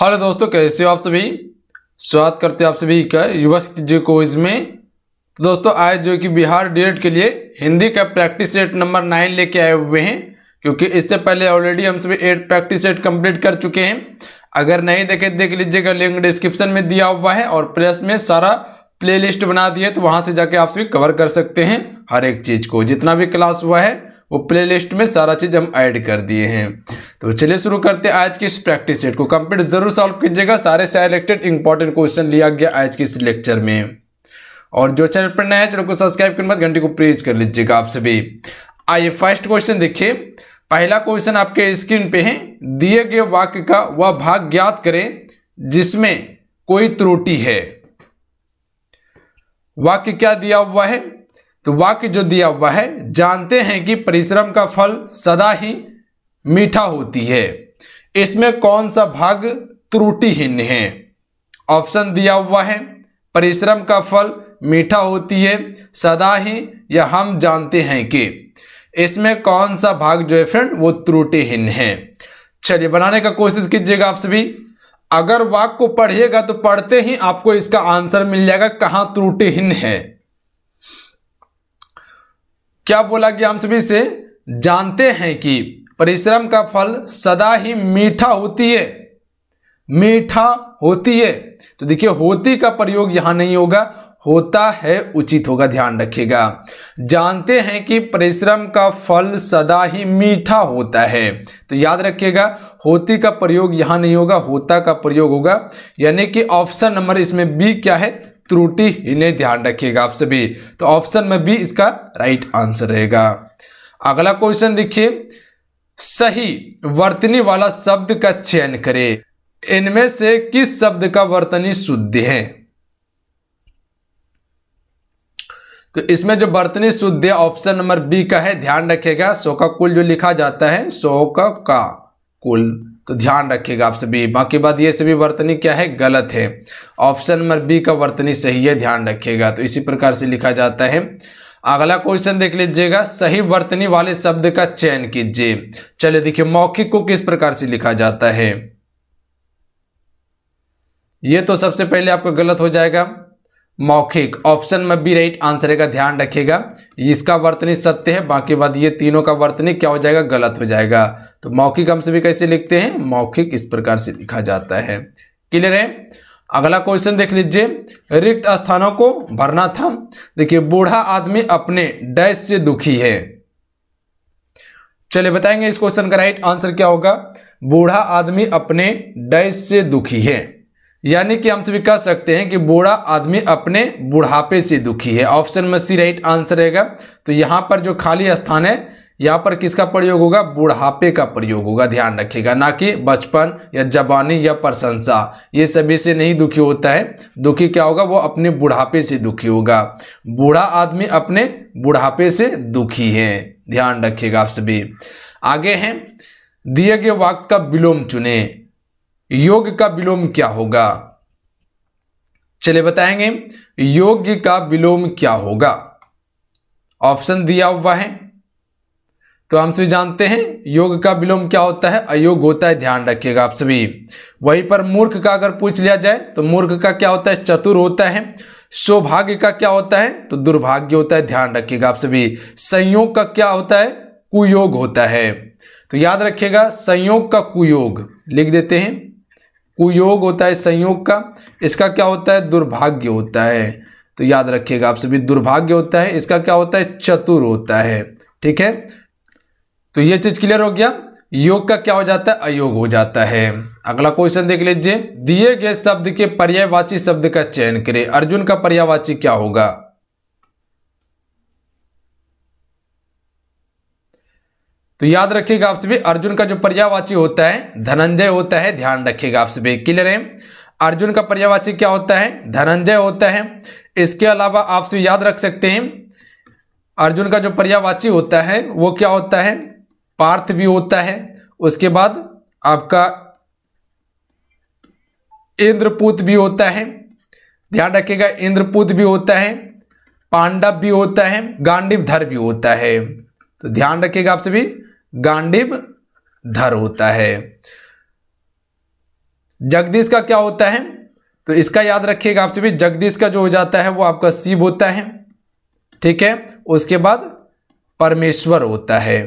hello दोस्तों कैसे हो आप सभी स्वागत करते हैं आप सभी का युवा जी को में तो दोस्तों आज जो कि बिहार डेट e के लिए हिंदी का प्रैक्टिस सेट नंबर नाइन लेके आए हुए हैं क्योंकि इससे पहले ऑलरेडी हम सभी एट प्रैक्टिस सेट कंप्लीट कर चुके हैं अगर नहीं देखे देख लीजिएगा लिंक डिस्क्रिप्शन में दिया हुआ है और प्लस में सारा प्ले बना दिए तो वहाँ से जाके आप सभी कवर कर सकते हैं हर एक चीज़ को जितना भी क्लास हुआ है वो प्लेलिस्ट में सारा चीज़ हम ऐड कर दिए हैं तो चलिए शुरू करते हैं आज की इस प्रैक्टिस सेट को कंप्लीट ज़रूर सॉल्व कीजिएगा सारे सेलेक्टेड इंपॉर्टेंट क्वेश्चन लिया गया आज के इस लेक्चर में और जो चैनल पर नया है चैनल को सब्सक्राइब करने बाद घंटे को प्रेस कर लीजिएगा आप सभी आइए फर्स्ट क्वेश्चन देखिए पहला क्वेश्चन आपके स्क्रीन पे है दिए गए वाक्य का वह भाग ज्ञात करें जिसमें कोई त्रुटि है वाक्य क्या दिया हुआ है तो वाक्य जो दिया हुआ है जानते हैं कि परिश्रम का फल सदा ही मीठा होती है इसमें कौन सा भाग त्रुटिहीन है ऑप्शन दिया हुआ है परिश्रम का फल मीठा होती है सदा ही या हम जानते हैं कि इसमें कौन सा भाग जो है फ्रेंड वो त्रुटिहीन है चलिए बनाने का कोशिश कीजिएगा आप सभी अगर वाक को पढ़िएगा तो पढ़ते ही आपको इसका आंसर मिल जाएगा कहाँ त्रुटिहीन है क्या बोला गया हम सभी से जानते हैं कि परिश्रम का फल सदा ही मीठा होती है मीठा होती है तो देखिए होती का प्रयोग यहां नहीं होगा होता है उचित होगा ध्यान रखिएगा जानते हैं कि परिश्रम का फल सदा ही मीठा होता है तो याद रखिएगा होती का प्रयोग यहां नहीं होगा होता का प्रयोग होगा यानी कि ऑप्शन नंबर इसमें बी क्या है त्रुटि इन्हें ध्यान रखिएगा आप सभी तो ऑप्शन में बी इसका राइट आंसर रहेगा अगला क्वेश्चन देखिए सही वर्तनी वाला शब्द का चयन करें इनमें से किस शब्द का वर्तनी शुद्ध है तो इसमें जो बर्तनी शुद्ध है ऑप्शन नंबर बी का है ध्यान रखिएगा सो का कुल जो लिखा जाता है सो का कुल तो ध्यान रखिएगा आप सभी बाकी बात ये सभी वर्तनी क्या है गलत है ऑप्शन नंबर बी का वर्तनी सही है ध्यान रखिएगा तो इसी प्रकार से लिखा जाता है अगला क्वेश्चन देख लीजिएगा सही वर्तनी वाले शब्द का चयन कीजिए चलिए देखिए मौखिक को किस प्रकार से लिखा जाता है ये तो सबसे पहले आपका गलत हो जाएगा मौखिक ऑप्शन में बी राइट आंसर है का ध्यान रखिएगा इसका वर्तनी सत्य है बाकी बात ये तीनों का वर्तनी क्या हो जाएगा गलत हो जाएगा तो मौखिक हमसे भी कैसे लिखते हैं मौखिक इस प्रकार से लिखा जाता है क्लियर है अगला क्वेश्चन देख लीजिए रिक्त स्थानों को भरना था देखिए बूढ़ा आदमी अपने डैश से दुखी है चलिए बताएंगे इस क्वेश्चन का राइट आंसर क्या होगा बूढ़ा आदमी अपने डैश से दुखी है यानी कि हम सभी कह सकते हैं कि बूढ़ा आदमी अपने बुढ़ापे से दुखी है ऑप्शन में सी राइट आंसर रहेगा तो यहां पर जो खाली स्थान है यहाँ पर किसका प्रयोग होगा बुढ़ापे का प्रयोग होगा ध्यान रखिएगा ना कि बचपन या जवानी या प्रशंसा ये सभी से नहीं दुखी होता है दुखी क्या होगा वो अपने बुढ़ापे से दुखी होगा बूढ़ा आदमी अपने बुढ़ापे से दुखी है ध्यान रखिएगा आप सभी आगे हैं दिए गए वाक्य का विलोम चुने योग का विलोम क्या होगा चले बताएंगे योग्य का विलोम क्या होगा ऑप्शन दिया हुआ है तो हम सभी जानते हैं योग का विलोम क्या होता है अयोग होता है ध्यान रखिएगा आप सभी वहीं पर मूर्ख का अगर पूछ लिया जाए तो मूर्ख का क्या होता है चतुर होता है सौभाग्य का क्या होता है तो दुर्भाग्य होता है ध्यान रखिएगा आप सभी संयोग का क्या होता है कुयोग होता है तो याद रखिएगा संयोग का कुयोग लिख देते हैं कुयोग होता है संयोग का इसका क्या होता है दुर्भाग्य होता है तो याद रखिएगा आप सभी दुर्भाग्य होता है इसका क्या होता है चतुर होता है ठीक है तो यह चीज क्लियर हो गया योग का क्या हो जाता है अयोग हो जाता है अगला क्वेश्चन देख लीजिए दिए गए शब्द के पर्यायवाची शब्द का चयन करें अर्जुन का पर्यायवाची क्या होगा तो याद रखिएगा आप सभी अर्जुन का जो पर्यायवाची होता है धनंजय होता है ध्यान रखिएगा आप सभी क्लियर है अर्जुन का पर्यायवाची क्या होता है धनंजय होता है इसके अलावा आप सभी याद रख सकते हैं अर्जुन का जो पर्यायवाची होता है वो क्या होता है पार्थ भी होता है उसके बाद आपका इंद्रपूत भी होता है ध्यान रखिएगा इंद्रपूत भी होता है पांडव भी होता है गांडीव धर भी होता है तो ध्यान रखिएगा आप सभी गांडिव धर होता है जगदीश का क्या होता है तो इसका याद रखिएगा आप सभी जगदीश का जो हो जाता है वो आपका शिव होता है ठीक है उसके बाद परमेश्वर होता है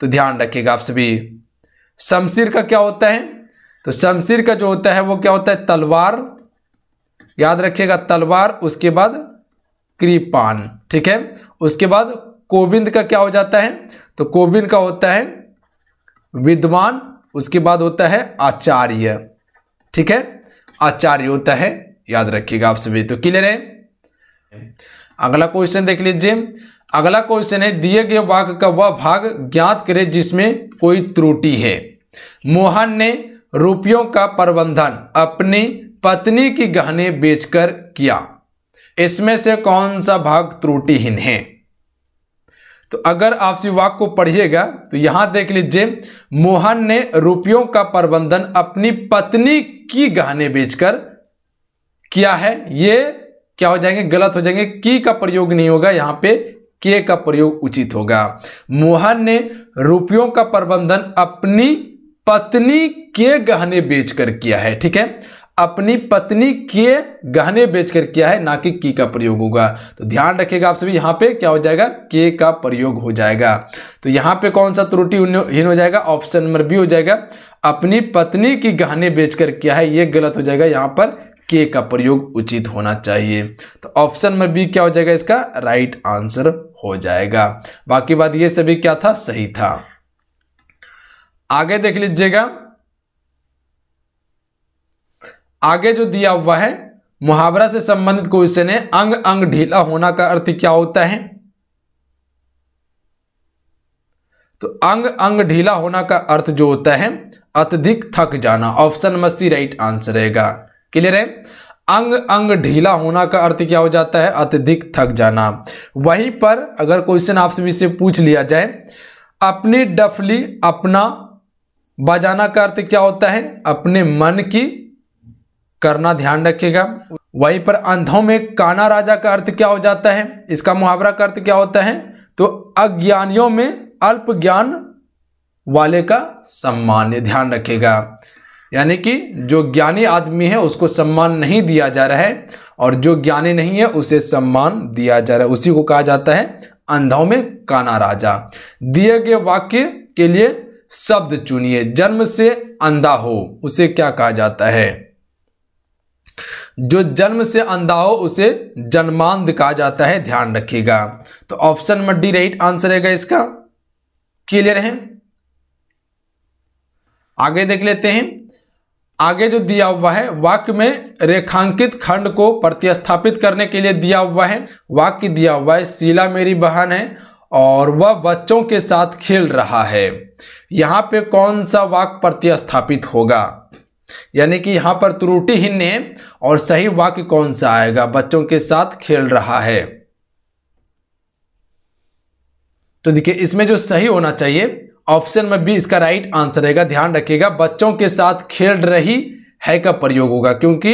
तो ध्यान रखिएगा आप सभी शमशीर का क्या होता है तो शमशीर का जो होता है वो क्या होता है तलवार याद रखिएगा तलवार उसके बाद कृपान ठीक है उसके बाद कोविंद का क्या हो जाता है तो कोविंद का होता है विद्वान उसके बाद होता है आचार्य ठीक है आचार्य होता है याद रखिएगा आप सभी तो क्लियर है अगला क्वेश्चन देख लीजिए अगला क्वेश्चन है दिए गए वाक्य का वह भाग ज्ञात करें जिसमें कोई त्रुटि है मोहन ने रुपयों का प्रबंधन अपनी पत्नी की गहने बेचकर किया इसमें से कौन सा भाग त्रुटिहीन है तो अगर आप इस वाक्य को पढ़िएगा तो यहां देख लीजिए मोहन ने रुपयों का प्रबंधन अपनी पत्नी की गहने बेचकर किया है ये क्या हो जाएंगे गलत हो जाएंगे की का प्रयोग नहीं होगा यहां पे के का प्रयोग उचित होगा मोहन ने रुपयों का प्रबंधन अपनी पत्नी के गहने बेचकर किया है ठीक है अपनी पत्नी के गहने बेचकर किया है ना कि की का प्रयोग होगा तो ध्यान रखिएगा आप सभी यहां पे क्या हो जाएगा के का प्रयोग हो जाएगा तो यहां पे कौन सा त्रुटिहीन हो जाएगा ऑप्शन नंबर बी हो जाएगा अपनी पत्नी की गहने बेचकर किया है ये गलत हो जाएगा यहां पर के का प्रयोग उचित होना चाहिए तो ऑप्शन नंबर बी क्या हो जाएगा इसका राइट आंसर हो जाएगा बाकी बात ये सभी क्या था सही था आगे देख लीजिएगा आगे जो दिया हुआ है मुहावरा से संबंधित क्वेश्चन है अंग अंग ढीला होना का अर्थ क्या होता है तो अंग अंग ढीला होना का अर्थ जो होता है अत्यधिक थक जाना ऑप्शन सी राइट आंसर रहेगा क्लियर है अंग अंग ढीला होना का अर्थ क्या हो जाता है अत्यधिक थक जाना वहीं पर अगर क्वेश्चन आपसे भी से पूछ लिया जाए अपनी डफली अपना बजाना का अर्थ क्या होता है अपने मन की करना ध्यान रखिएगा वहीं पर अंधों में काना राजा का अर्थ क्या हो जाता है इसका मुहावरा का अर्थ क्या होता है तो अज्ञानियों में अल्प ज्ञान वाले का सम्मान ध्यान रखेगा यानी कि जो ज्ञानी आदमी है उसको सम्मान नहीं दिया जा रहा है और जो ज्ञानी नहीं है उसे सम्मान दिया जा रहा है उसी को कहा जाता है अंधाओं में काना राजा दिए गए वाक्य के लिए शब्द चुनिए जन्म से अंधा हो उसे क्या कहा जाता है जो जन्म से अंधा हो उसे जन्मांत कहा जाता है ध्यान रखिएगा तो option number D right answer रहेगा इसका क्लियर है आगे देख लेते हैं आगे जो दिया हुआ है वाक्य में रेखांकित खंड को प्रतिस्थापित करने के लिए दिया हुआ है वाक्य दिया हुआ है शीला मेरी बहन है और वह बच्चों के साथ खेल रहा है यहाँ पे कौन सा वाक्य प्रतिस्थापित होगा यानी कि यहाँ पर त्रुटिहीन है और सही वाक्य कौन सा आएगा बच्चों के साथ खेल रहा है तो देखिए इसमें जो सही होना चाहिए ऑप्शन में भी इसका राइट आंसर रहेगा ध्यान रखिएगा बच्चों के साथ खेल रही है का प्रयोग होगा क्योंकि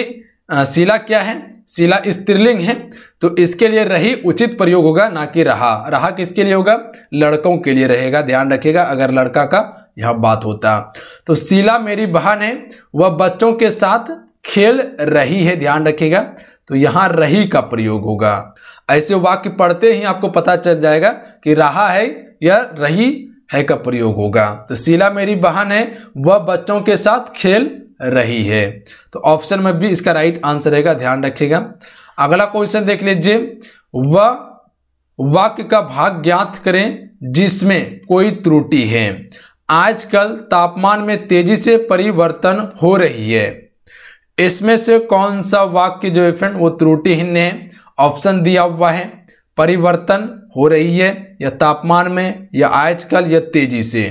शिला क्या है शिला स्त्रीलिंग है तो इसके लिए रही उचित प्रयोग होगा ना कि रहा रहा किसके लिए होगा लड़कों के लिए रहेगा ध्यान रखिएगा अगर लड़का का यह बात होता तो शिला मेरी बहन है वह बच्चों के साथ खेल रही है ध्यान रखिएगा तो यहाँ रही का प्रयोग होगा ऐसे वाक्य पढ़ते ही आपको पता चल जाएगा कि रहा है या रही है का प्रयोग होगा तो शीला मेरी बहन है वह बच्चों के साथ खेल रही है तो ऑप्शन में भी इसका राइट आंसर रहेगा ध्यान रखिएगा अगला क्वेश्चन देख लीजिए वह वाक्य का भाग ज्ञात करें जिसमें कोई त्रुटि है आजकल तापमान में तेजी से परिवर्तन हो रही है इसमें से कौन सा वाक्य जो है फ्रेंड वो त्रुटिहीन है ऑप्शन दिया हुआ है परिवर्तन हो रही है या तापमान में या आजकल या तेजी से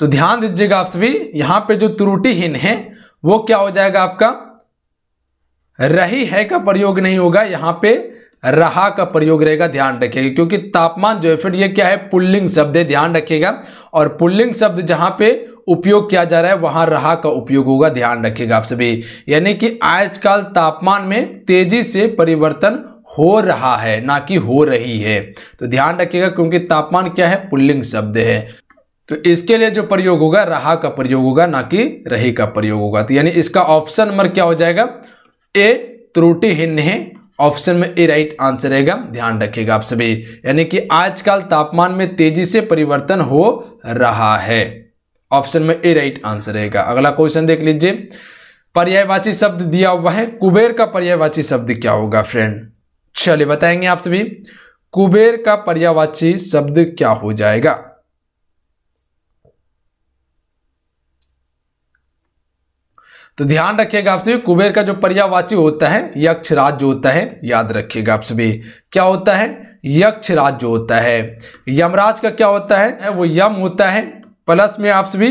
तो ध्यान दीजिएगा आप सभी यहां पे जो त्रुटिहीन है वो क्या हो जाएगा आपका रही है का प्रयोग नहीं होगा यहां पे रहा का प्रयोग रहेगा ध्यान रखिएगा क्योंकि तापमान जो है फिर ये क्या है पुल्लिंग शब्द है ध्यान रखिएगा और पुल्लिंग शब्द जहां पे उपयोग किया जा रहा है वहां रहा का उपयोग होगा ध्यान रखिएगा आप सभी यानी कि आजकल तापमान में तेजी से परिवर्तन हो रहा है ना कि हो रही है तो ध्यान रखिएगा क्योंकि तापमान क्या है पुल्लिंग शब्द है तो इसके लिए जो प्रयोग होगा रहा का प्रयोग होगा ना कि रही का प्रयोग होगा तो यानी इसका ऑप्शन नंबर क्या हो जाएगा ए त्रुटिहीन है ऑप्शन में ए राइट आंसर रहेगा ध्यान रखिएगा आप सभी यानी कि आजकल तापमान में तेजी से परिवर्तन हो रहा है ऑप्शन में ए राइट आंसर रहेगा अगला क्वेश्चन देख लीजिए पर्यायवाची शब्द दिया हुआ है कुबेर का पर्यायवाची शब्द क्या होगा फ्रेंड चलिए बताएंगे आप सभी कुबेर का पर्यायवाची शब्द क्या हो जाएगा तो ध्यान रखिएगा आप सभी कुबेर का जो पर्यावाची होता है यक्ष राज जो होता है याद रखिएगा आप सभी क्या होता है यक्ष राज जो होता है यमराज का क्या होता है वो यम होता है प्लस में आप सभी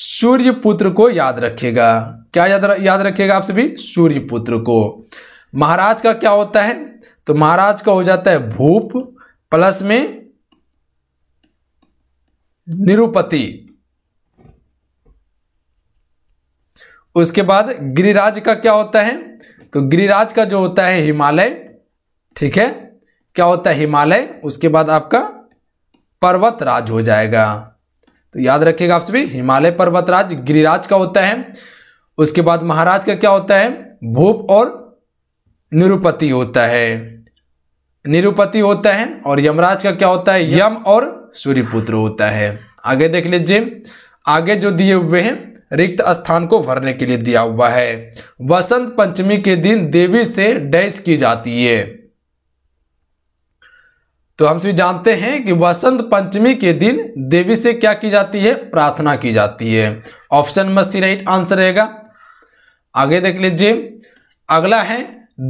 सूर्य पुत्र को याद रखिएगा क्या याद र, याद रखिएगा आप सभी सूर्य पुत्र को महाराज का क्या होता है तो महाराज का हो जाता है भूप प्लस में निरुपति उसके बाद गिरिराज का क्या होता है तो गिरिराज का जो होता है हिमालय ठीक है क्या होता है हिमालय उसके बाद आपका पर्वत राज हो जाएगा तो याद रखिएगा आप सभी हिमालय पर्वतराज गिरिराज का होता है उसके बाद महाराज का क्या होता है भूप और निरुपति होता है निरुपति होता है और यमराज का क्या होता है यम और सूर्यपुत्र होता है आगे देख लीजिए आगे जो दिए हुए हैं रिक्त स्थान को भरने के लिए दिया हुआ है वसंत पंचमी के दिन देवी से डैश की जाती है तो हम सभी जानते हैं कि वसंत पंचमी के दिन देवी से क्या की जाती है प्रार्थना की जाती है option number C right answer रहेगा आगे देख लीजिए अगला है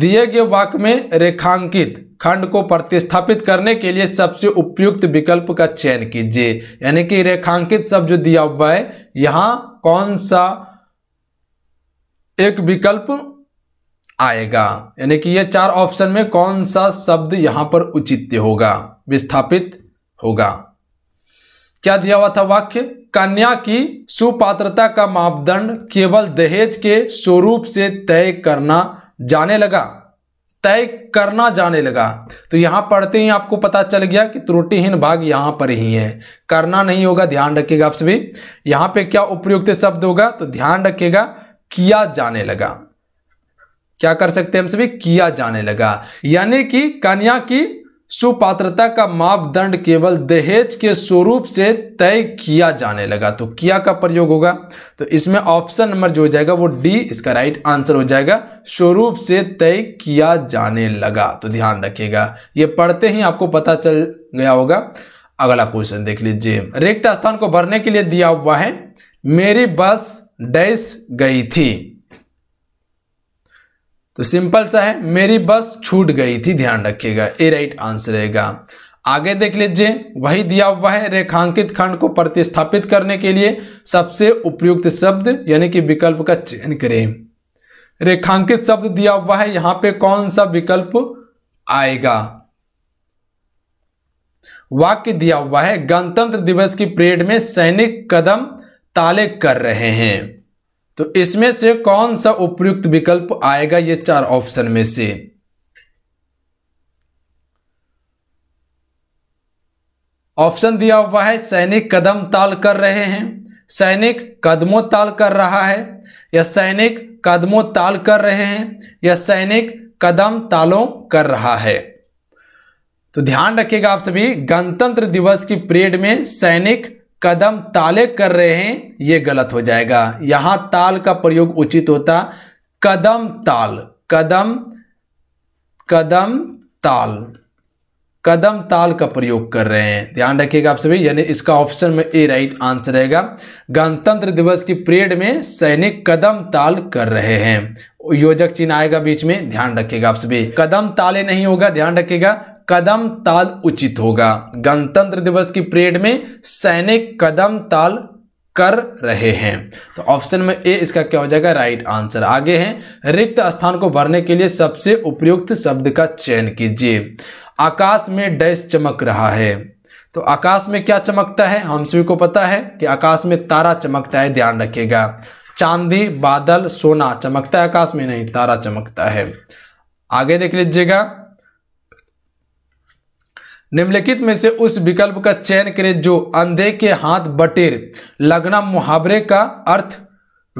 दिए गए वाक में रेखांकित खंड को प्रतिस्थापित करने के लिए सबसे उपयुक्त विकल्प का चयन कीजिए यानी कि रेखांकित शब्द जो दिया हुआ है यहां कौन सा एक विकल्प आएगा यानी कि ये चार ऑप्शन में कौन सा शब्द यहां पर उचित होगा विस्थापित होगा क्या दिया हुआ था वाक्य कन्या की सुपात्रता का मापदंड केवल दहेज के स्वरूप से तय करना जाने लगा तय करना जाने लगा तो यहां पढ़ते ही आपको पता चल गया कि त्रुटिहीन भाग यहां पर ही है करना नहीं होगा ध्यान रखिएगा आप सभी यहां पे क्या उपयुक्त शब्द होगा तो ध्यान रखिएगा किया जाने लगा क्या कर सकते हैं हम सभी किया जाने लगा यानी कि कन्या की सुपात्रता का मापदंड केवल दहेज के स्वरूप से तय किया जाने लगा तो किया का प्रयोग होगा तो इसमें ऑप्शन नंबर जो हो जाएगा वो डी इसका राइट आंसर हो जाएगा स्वरूप से तय किया जाने लगा तो ध्यान रखिएगा ये पढ़ते ही आपको पता चल गया होगा अगला क्वेश्चन देख लीजिए रिक्त स्थान को भरने के लिए दिया हुआ है मेरी बस डैश गई थी तो सिंपल सा है मेरी बस छूट गई थी ध्यान रखिएगा ए राइट आंसर रहेगा आगे देख लीजिए वही दिया हुआ है रेखांकित खंड को प्रतिस्थापित करने के लिए सबसे उपयुक्त शब्द यानी कि विकल्प का चयन करें रेखांकित शब्द दिया हुआ है यहां पे कौन सा विकल्प आएगा वाक्य दिया हुआ है गणतंत्र दिवस की परेड में सैनिक कदम ताले कर रहे हैं तो इसमें से कौन सा उपयुक्त विकल्प आएगा ये चार ऑप्शन में से ऑप्शन दिया हुआ है सैनिक कदम ताल कर रहे हैं सैनिक कदमों ताल कर रहा है या सैनिक कदमों ताल कर रहे हैं या सैनिक कदम तालों कर रहा है तो ध्यान रखिएगा आप सभी गणतंत्र दिवस की परेड में सैनिक कदम ताले कर रहे हैं ये गलत हो जाएगा यहां ताल का प्रयोग उचित होता कदम ताल कदम कदम ताल कदम ताल का प्रयोग कर रहे हैं ध्यान रखिएगा आप सभी यानी इसका ऑप्शन में ए राइट आंसर रहेगा गणतंत्र दिवस की परेड में सैनिक कदम ताल कर रहे हैं योजक चिन्ह आएगा बीच में ध्यान रखिएगा आप सभी कदम ताले नहीं होगा ध्यान रखिएगा कदम ताल उचित होगा गणतंत्र दिवस की परेड में सैनिक कदम ताल कर रहे हैं तो ऑप्शन में ए इसका क्या हो जाएगा राइट आंसर आगे है रिक्त स्थान को भरने के लिए सबसे उपयुक्त शब्द का चयन कीजिए आकाश में डैश चमक रहा है तो आकाश में क्या चमकता है हम सभी को पता है कि आकाश में तारा चमकता है ध्यान रखिएगा चांदी बादल सोना चमकता है आकाश में नहीं तारा चमकता है आगे देख लीजिएगा निम्नलिखित में से उस विकल्प का चयन करें जो अंधे के हाथ बटेर लगना मुहावरे का अर्थ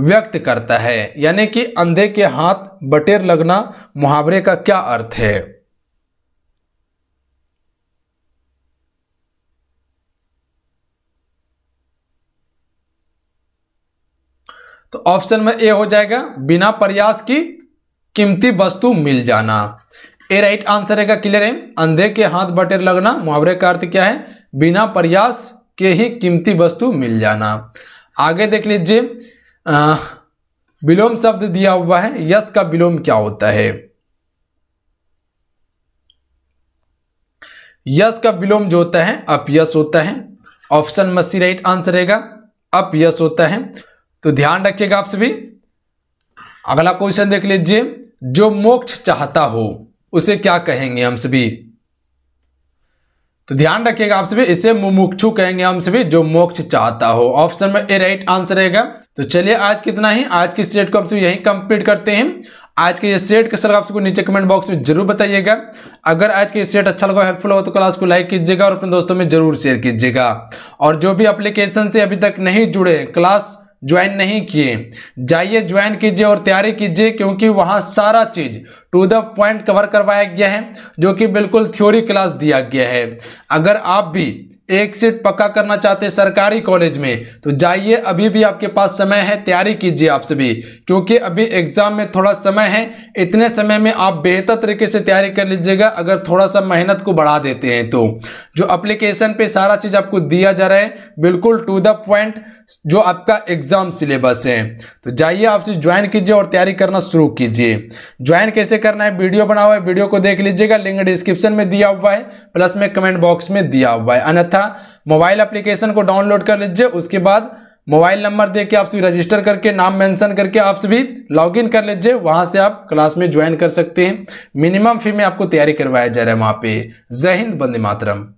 व्यक्त करता है यानी कि अंधे के हाथ बटेर लगना मुहावरे का क्या अर्थ है तो ऑप्शन में ए हो जाएगा बिना प्रयास की कीमती वस्तु मिल जाना ए राइट आंसर है क्लियर है अंधे के हाथ बटेर लगना मुहावरे का अर्थ क्या है बिना प्रयास के ही कीमती वस्तु मिल जाना आगे देख लीजिए विलोम शब्द दिया हुआ है यश का विलोम क्या होता है यश का विलोम जो होता है अपयश होता है ऑप्शन में सी राइट आंसर रहेगा अपयश होता है तो ध्यान रखिएगा आप सभी अगला क्वेश्चन देख लीजिए जो मोक्ष चाहता हो उसे क्या कहेंगे हम सभी तो ध्यान रखिएगा आप सभी इसे मुमुक्षु कहेंगे हम सभी जो मोक्ष चाहता हो ऑप्शन में ए राइट आंसर रहेगा तो चलिए आज कितना ही आज की सेट को हम सभी यहीं कंप्लीट करते हैं आज के ये सेट के सर आप सबको नीचे कमेंट बॉक्स में जरूर बताइएगा अगर आज के सेट अच्छा लगा हेल्पफुल हो तो क्लास को लाइक कीजिएगा और अपने दोस्तों में जरूर शेयर कीजिएगा और जो भी अप्लीकेशन से अभी तक नहीं जुड़े क्लास ज्वाइन नहीं किए जाइए ज्वाइन कीजिए और तैयारी कीजिए क्योंकि वहाँ सारा चीज़ टू द पॉइंट कवर करवाया गया है जो कि बिल्कुल थ्योरी क्लास दिया गया है अगर आप भी एक सीट पक्का करना चाहते हैं सरकारी कॉलेज में तो जाइए अभी भी आपके पास समय है तैयारी कीजिए आप सभी क्योंकि अभी एग्ज़ाम में थोड़ा समय है इतने समय में आप बेहतर तरीके से तैयारी कर लीजिएगा अगर थोड़ा सा मेहनत को बढ़ा देते हैं तो जो अप्लीकेशन पे सारा चीज़ आपको दिया जा रहा है बिल्कुल टू द पॉइंट जो आपका एग्जाम सिलेबस है तो जाइए आपसे ज्वाइन कीजिए और तैयारी करना शुरू कीजिए ज्वाइन कैसे करना है वीडियो बना हुआ है वीडियो को देख लीजिएगा लिंक डिस्क्रिप्शन में दिया हुआ है प्लस में कमेंट बॉक्स में दिया हुआ है अन्यथा मोबाइल एप्लीकेशन को डाउनलोड कर लीजिए उसके बाद मोबाइल नंबर दे के आप सभी रजिस्टर करके नाम मेंशन करके आप सभी लॉगिन कर लीजिए वहां से आप क्लास में ज्वाइन कर सकते हैं मिनिमम फी में आपको तैयारी करवाया जा रहा है वहां पे जय हिंद बंदे मातरम